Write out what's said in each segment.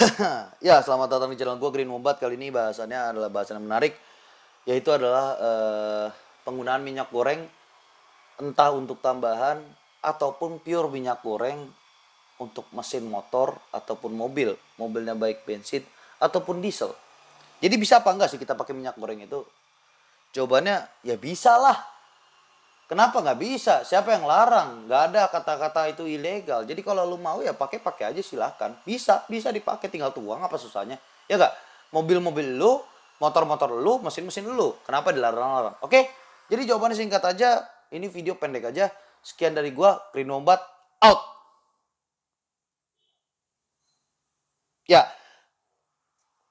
ya, selamat datang di channel gue Green Mobat. Kali ini bahasannya adalah bahasan yang menarik, yaitu adalah eh, penggunaan minyak goreng entah untuk tambahan ataupun pure minyak goreng untuk mesin motor ataupun mobil, mobilnya baik bensin ataupun diesel. Jadi bisa apa enggak sih kita pakai minyak goreng itu? Jawabannya ya bisa lah Kenapa nggak bisa? Siapa yang larang? Nggak ada kata-kata itu ilegal. Jadi kalau lu mau ya pakai pakai aja silahkan. Bisa, bisa dipakai. Tinggal tuang apa susahnya? Ya nggak? Mobil-mobil lu, motor-motor lu, mesin-mesin lu. Kenapa dilarang-larang? Oke? Jadi jawabannya singkat aja. Ini video pendek aja. Sekian dari gua. Prinobat out. Ya,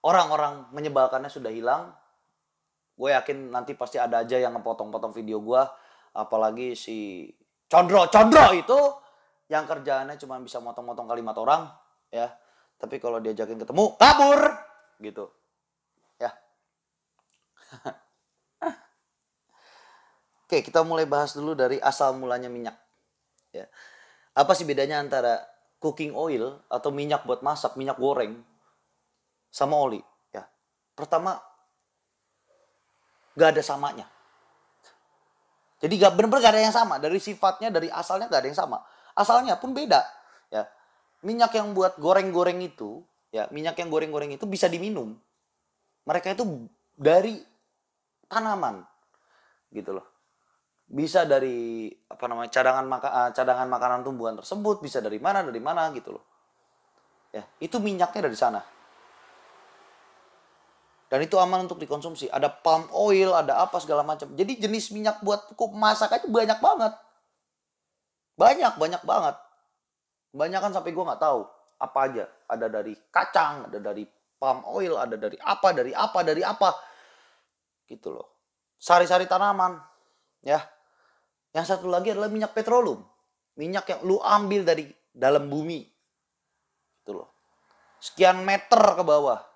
orang-orang menyebalkannya sudah hilang. Gue yakin nanti pasti ada aja yang ngepotong-potong video gue apalagi si Condro Condro itu yang kerjaannya cuma bisa motong-motong kalimat orang ya tapi kalau diajakin ketemu kabur gitu ya oke kita mulai bahas dulu dari asal mulanya minyak ya apa sih bedanya antara cooking oil atau minyak buat masak minyak goreng sama oli ya pertama gak ada samanya jadi gak benar bener gak ada yang sama dari sifatnya dari asalnya gak ada yang sama. Asalnya pun beda ya. Minyak yang buat goreng-goreng itu ya minyak yang goreng-goreng itu bisa diminum. Mereka itu dari tanaman gitu loh. Bisa dari apa namanya cadangan maka, eh, cadangan makanan tumbuhan tersebut bisa dari mana dari mana gitu loh. Ya, itu minyaknya dari sana dan itu aman untuk dikonsumsi. Ada palm oil, ada apa segala macam. Jadi jenis minyak buat cukup masak aja banyak banget. Banyak, banyak banget. Banyak kan sampai gue nggak tahu apa aja. Ada dari kacang, ada dari palm oil, ada dari apa, dari apa, dari apa. Gitu loh. Sari-sari tanaman, ya. Yang satu lagi adalah minyak petroleum. Minyak yang lu ambil dari dalam bumi. Gitu loh. Sekian meter ke bawah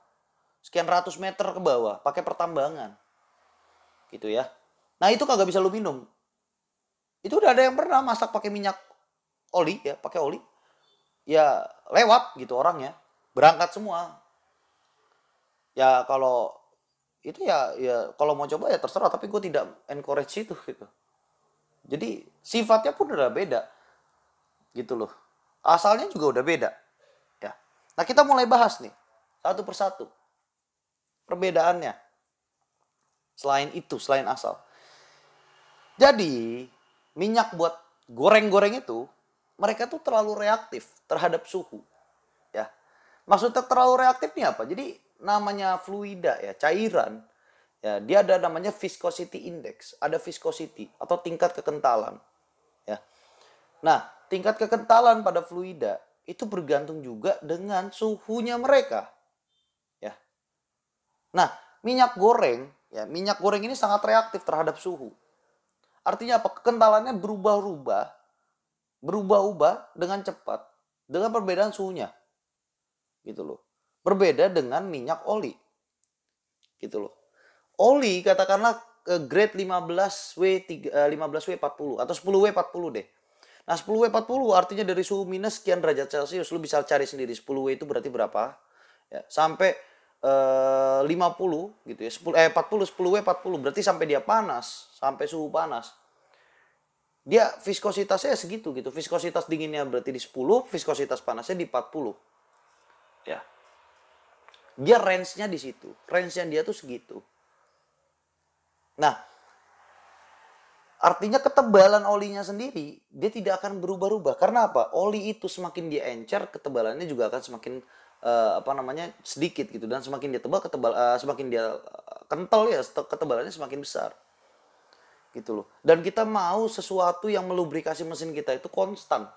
sekian ratus meter ke bawah pakai pertambangan gitu ya nah itu kagak bisa lu minum itu udah ada yang pernah masak pakai minyak oli ya pakai oli ya lewat gitu orangnya berangkat semua ya kalau itu ya ya kalau mau coba ya terserah tapi gue tidak encourage itu gitu jadi sifatnya pun udah beda gitu loh asalnya juga udah beda ya nah kita mulai bahas nih satu persatu Perbedaannya. Selain itu, selain asal. Jadi, minyak buat goreng-goreng itu, mereka tuh terlalu reaktif terhadap suhu. Ya. Maksudnya terlalu reaktif nih apa? Jadi namanya fluida ya, cairan. Ya, dia ada namanya viscosity index, ada viscosity atau tingkat kekentalan. Ya. Nah, tingkat kekentalan pada fluida itu bergantung juga dengan suhunya mereka. Nah, minyak goreng, ya minyak goreng ini sangat reaktif terhadap suhu. Artinya apa? Kekentalannya berubah-ubah, berubah-ubah dengan cepat dengan perbedaan suhunya. Gitu loh. Berbeda dengan minyak oli. Gitu loh. Oli katakanlah eh, grade 15W 15W40 eh, atau 10W40 deh. Nah, 10W40 artinya dari suhu minus sekian derajat Celcius lu bisa cari sendiri 10W itu berarti berapa? Ya, sampai eh, 50 gitu ya 10 eh 40 10 W 40 berarti sampai dia panas sampai suhu panas dia viskositasnya segitu gitu viskositas dinginnya berarti di 10 viskositas panasnya di 40 ya dia range-nya di situ range-nya dia tuh segitu nah Artinya ketebalan olinya sendiri dia tidak akan berubah-ubah. Karena apa? Oli itu semakin dia encer, ketebalannya juga akan semakin uh, apa namanya sedikit gitu dan semakin dia tebal ketebal uh, semakin dia eh, kental ya ketebalannya semakin besar gitu loh dan kita mau sesuatu yang melubrikasi mesin kita itu konstan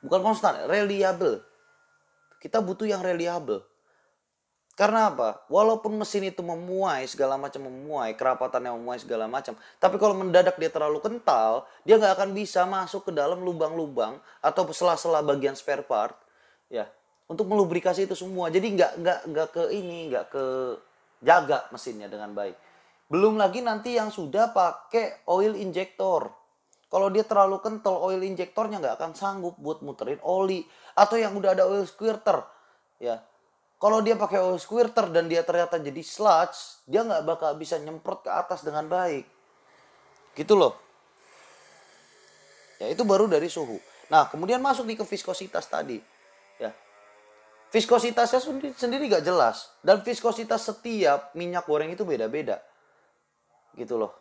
bukan konstan reliable kita butuh yang reliable karena apa? Walaupun mesin itu memuai segala macam memuai, kerapatan yang memuai segala macam, tapi kalau mendadak dia terlalu kental, dia nggak akan bisa masuk ke dalam lubang-lubang atau sela-sela bagian spare part, ya untuk melubrikasi itu semua. Jadi nggak nggak nggak ke ini, nggak ke jaga mesinnya dengan baik. Belum lagi nanti yang sudah pakai oil injector. Kalau dia terlalu kental oil injektornya nggak akan sanggup buat muterin oli atau yang udah ada oil squirter ya. Kalau dia pakai oil squirter dan dia ternyata jadi sludge, dia nggak bakal bisa nyemprot ke atas dengan baik. Gitu loh. Ya itu baru dari suhu. Nah kemudian masuk di ke viskositas tadi. Viskositasnya sendiri, sendiri gak jelas. Dan viskositas setiap minyak goreng itu beda-beda. Gitu loh.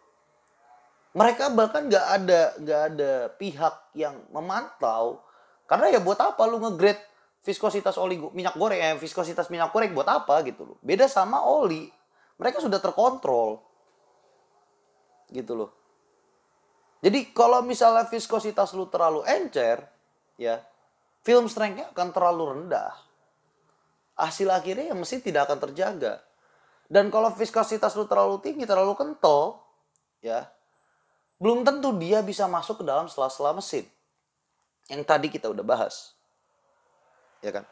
Mereka bahkan nggak ada gak ada pihak yang memantau. Karena ya buat apa lu ngegrade viskositas oli minyak goreng, eh, viskositas minyak goreng buat apa gitu loh. Beda sama oli. Mereka sudah terkontrol. Gitu loh. Jadi kalau misalnya viskositas lu terlalu encer, ya film strength-nya akan terlalu rendah hasil akhirnya yang mesti tidak akan terjaga. Dan kalau viskositas lu terlalu tinggi, terlalu kental, ya, belum tentu dia bisa masuk ke dalam sela-sela mesin. Yang tadi kita udah bahas. Ya kan?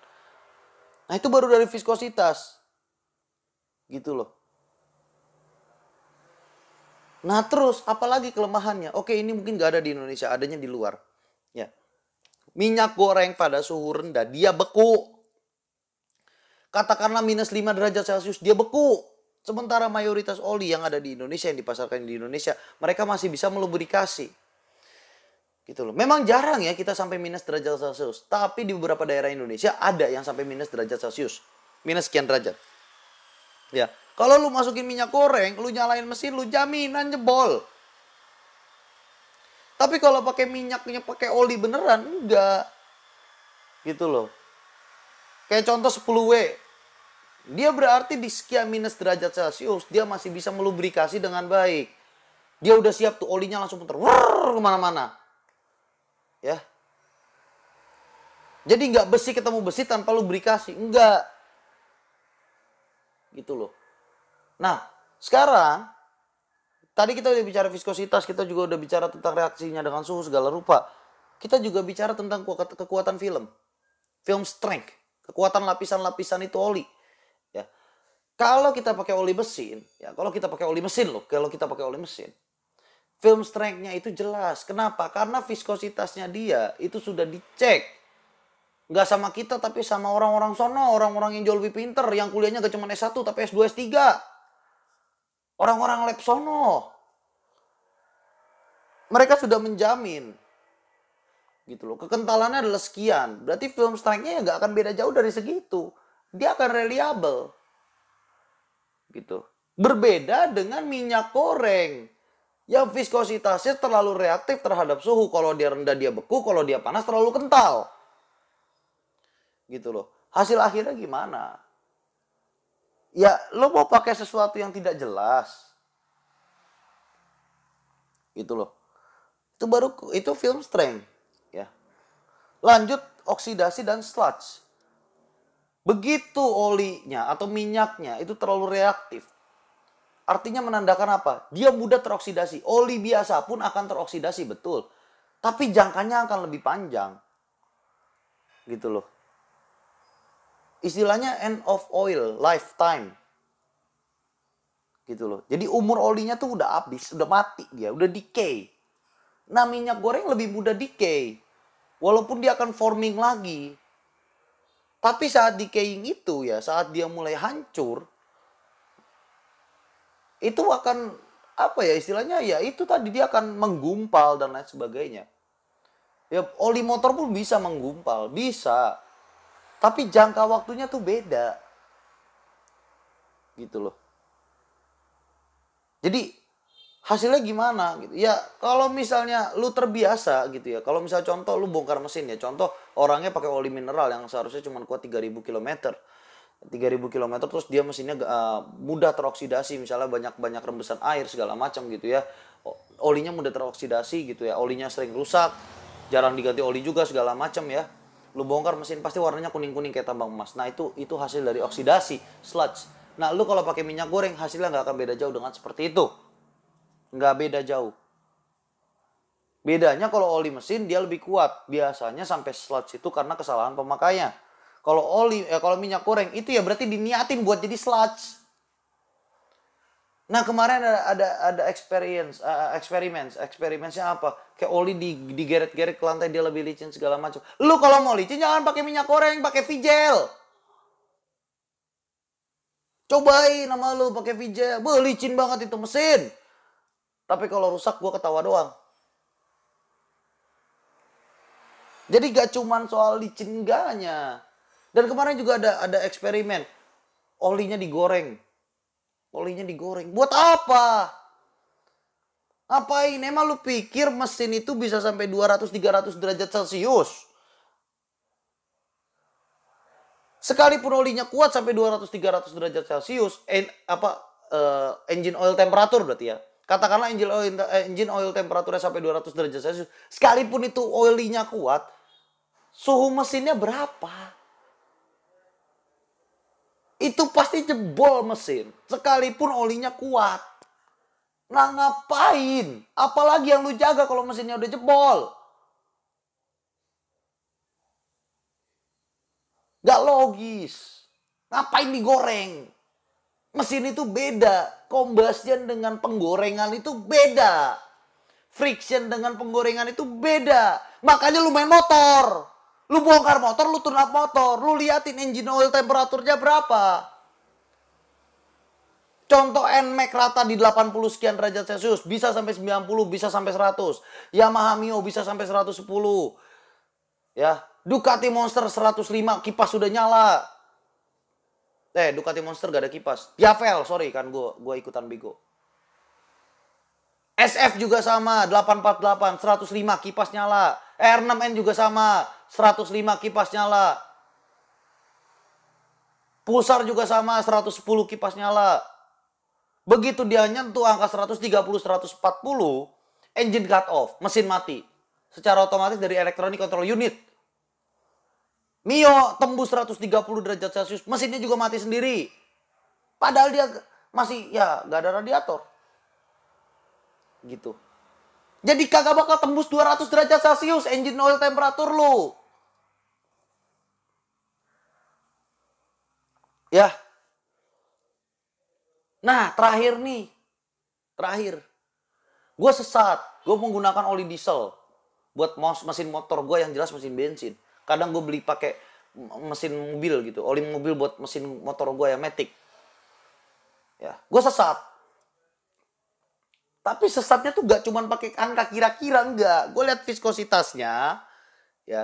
Nah, itu baru dari viskositas. Gitu loh. Nah, terus apalagi kelemahannya? Oke, ini mungkin gak ada di Indonesia, adanya di luar. Ya. Minyak goreng pada suhu rendah dia beku katakanlah minus 5 derajat Celcius, dia beku. Sementara mayoritas oli yang ada di Indonesia, yang dipasarkan di Indonesia, mereka masih bisa melubrikasi. Gitu loh. Memang jarang ya kita sampai minus derajat Celcius. Tapi di beberapa daerah Indonesia ada yang sampai minus derajat Celcius. Minus sekian derajat. Ya. Kalau lu masukin minyak goreng, lu nyalain mesin, lu jaminan jebol. Tapi kalau pakai minyaknya pakai oli beneran, enggak. Gitu loh. Kayak contoh 10W, dia berarti di sekian minus derajat Celcius, dia masih bisa melubrikasi dengan baik. Dia udah siap tuh olinya langsung puter kemana-mana. Ya. Jadi nggak besi ketemu besi tanpa lubrikasi, enggak. Gitu loh. Nah, sekarang tadi kita udah bicara viskositas, kita juga udah bicara tentang reaksinya dengan suhu segala rupa. Kita juga bicara tentang kekuatan film. Film strength, kekuatan lapisan-lapisan itu oli kalau kita pakai oli mesin, ya kalau kita pakai oli mesin loh, kalau kita pakai oli mesin, film strength-nya itu jelas. Kenapa? Karena viskositasnya dia itu sudah dicek. Nggak sama kita tapi sama orang-orang sono, orang-orang yang jauh lebih pinter, yang kuliahnya gak cuma S1 tapi S2, S3. Orang-orang lab sono. Mereka sudah menjamin gitu loh. Kekentalannya adalah sekian. Berarti film strength-nya ya nggak akan beda jauh dari segitu. Dia akan reliable gitu. Berbeda dengan minyak goreng yang viskositasnya terlalu reaktif terhadap suhu. Kalau dia rendah dia beku, kalau dia panas terlalu kental. Gitu loh. Hasil akhirnya gimana? Ya lo mau pakai sesuatu yang tidak jelas. Gitu loh. Itu baru itu film strength ya. Lanjut oksidasi dan sludge. Begitu olinya atau minyaknya itu terlalu reaktif. Artinya menandakan apa? Dia mudah teroksidasi. Oli biasa pun akan teroksidasi, betul. Tapi jangkanya akan lebih panjang. Gitu loh. Istilahnya end of oil, lifetime. Gitu loh. Jadi umur olinya tuh udah habis, udah mati dia, udah decay. Nah minyak goreng lebih mudah decay. Walaupun dia akan forming lagi, tapi saat decaying itu ya, saat dia mulai hancur, itu akan apa ya istilahnya ya itu tadi dia akan menggumpal dan lain sebagainya. Ya oli motor pun bisa menggumpal, bisa. Tapi jangka waktunya tuh beda. Gitu loh. Jadi hasilnya gimana gitu ya kalau misalnya lu terbiasa gitu ya kalau misalnya contoh lu bongkar mesin ya contoh orangnya pakai oli mineral yang seharusnya cuma kuat 3000 km 3000 km terus dia mesinnya uh, mudah teroksidasi misalnya banyak-banyak rembesan air segala macam gitu ya olinya mudah teroksidasi gitu ya olinya sering rusak jarang diganti oli juga segala macam ya lu bongkar mesin pasti warnanya kuning-kuning kayak tambang emas nah itu itu hasil dari oksidasi sludge nah lu kalau pakai minyak goreng hasilnya nggak akan beda jauh dengan seperti itu nggak beda jauh. Bedanya kalau oli mesin dia lebih kuat. Biasanya sampai sludge itu karena kesalahan pemakainya. Kalau oli eh, kalau minyak goreng itu ya berarti diniatin buat jadi sludge. Nah kemarin ada ada ada experience uh, eh, eksperimen eh, eksperimennya apa kayak oli di digeret-geret ke lantai dia lebih licin segala macam. Lu kalau mau licin jangan pakai minyak goreng pakai vigel. Cobain nama lu pakai vigel, Be, licin banget itu mesin. Tapi kalau rusak gue ketawa doang. Jadi gak cuman soal licin gaknya. Dan kemarin juga ada ada eksperimen. Olinya digoreng. Olinya digoreng. Buat apa? Ngapain? Emang lu pikir mesin itu bisa sampai 200-300 derajat Celcius? Sekalipun olinya kuat sampai 200-300 derajat Celcius, en, apa uh, engine oil temperature berarti ya Katakanlah engine oil, eh, engine oil temperaturnya sampai 200 derajat Celcius. Sekalipun itu oilinya kuat, suhu mesinnya berapa? Itu pasti jebol mesin. Sekalipun olinya kuat. Nah ngapain? Apalagi yang lu jaga kalau mesinnya udah jebol. Gak logis. Ngapain digoreng? Mesin itu beda, combustion dengan penggorengan itu beda. Friction dengan penggorengan itu beda. Makanya lu main motor. Lu bongkar motor, lu turun motor, lu liatin engine oil temperaturnya berapa. Contoh NMAX rata di 80 sekian derajat Celcius, bisa sampai 90, bisa sampai 100. Yamaha Mio bisa sampai 110. Ya, Ducati Monster 105 kipas sudah nyala. Eh, Ducati Monster gak ada kipas. Javel, sorry kan gue gua ikutan bego. SF juga sama, 848, 105 kipas nyala. R6N juga sama, 105 kipas nyala. Pulsar juga sama, 110 kipas nyala. Begitu dia nyentuh angka 130, 140, engine cut off, mesin mati. Secara otomatis dari electronic control unit Mio tembus 130 derajat Celcius, mesinnya juga mati sendiri. Padahal dia masih ya gak ada radiator. Gitu. Jadi kagak bakal tembus 200 derajat Celcius engine oil temperatur lu. Ya. Nah, terakhir nih. Terakhir. Gue sesat. Gue menggunakan oli diesel. Buat mesin motor gue yang jelas mesin bensin kadang gue beli pakai mesin mobil gitu oli mobil buat mesin motor gue ya metik ya gue sesat tapi sesatnya tuh gak cuman pakai angka kira-kira enggak gue lihat viskositasnya ya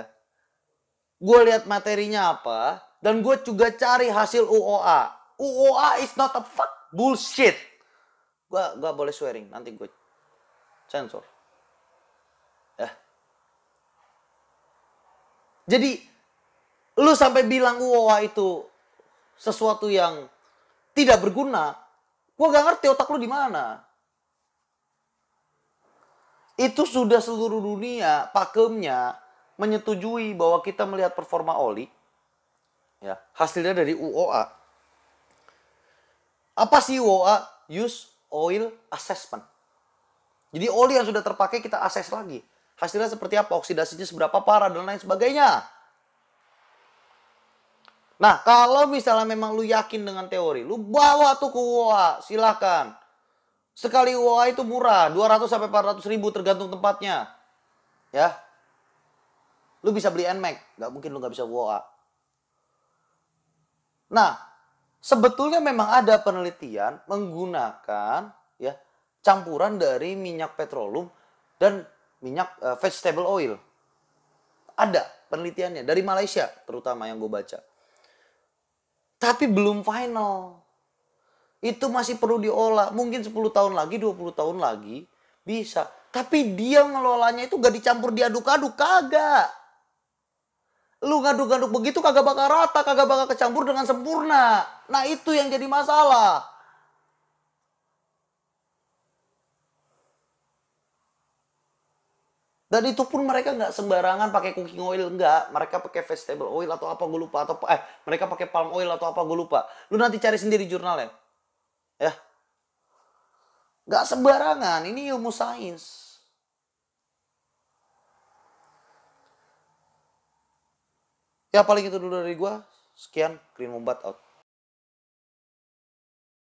gue lihat materinya apa dan gue juga cari hasil UOA UOA is not a fuck bullshit gue gak boleh swearing nanti gue sensor Jadi lu sampai bilang wah itu sesuatu yang tidak berguna, gua gak ngerti otak lu di mana. Itu sudah seluruh dunia pakemnya menyetujui bahwa kita melihat performa oli ya hasilnya dari UOA apa sih UOA use oil assessment jadi oli yang sudah terpakai kita ases lagi hasilnya seperti apa, oksidasinya seberapa parah, dan lain sebagainya. Nah, kalau misalnya memang lu yakin dengan teori, lu bawa tuh ke UOA, silahkan. Sekali UOA itu murah, 200 sampai 400 ribu tergantung tempatnya. Ya. Lu bisa beli NMAX, gak mungkin lu gak bisa UOA. Nah, sebetulnya memang ada penelitian menggunakan ya campuran dari minyak petroleum dan minyak uh, vegetable oil. Ada penelitiannya dari Malaysia terutama yang gue baca. Tapi belum final. Itu masih perlu diolah. Mungkin 10 tahun lagi, 20 tahun lagi bisa. Tapi dia ngelolanya itu gak dicampur diaduk-aduk kagak. Lu ngaduk ngaduk begitu kagak bakal rata, kagak bakal kecampur dengan sempurna. Nah itu yang jadi masalah. Dan itu pun mereka nggak sembarangan pakai cooking oil nggak, mereka pakai vegetable oil atau apa gue lupa atau eh mereka pakai palm oil atau apa gue lupa. Lu nanti cari sendiri jurnalnya, ya. Nggak sembarangan, ini ilmu sains. Ya paling itu dulu dari gue. Sekian, Green Mumbat out.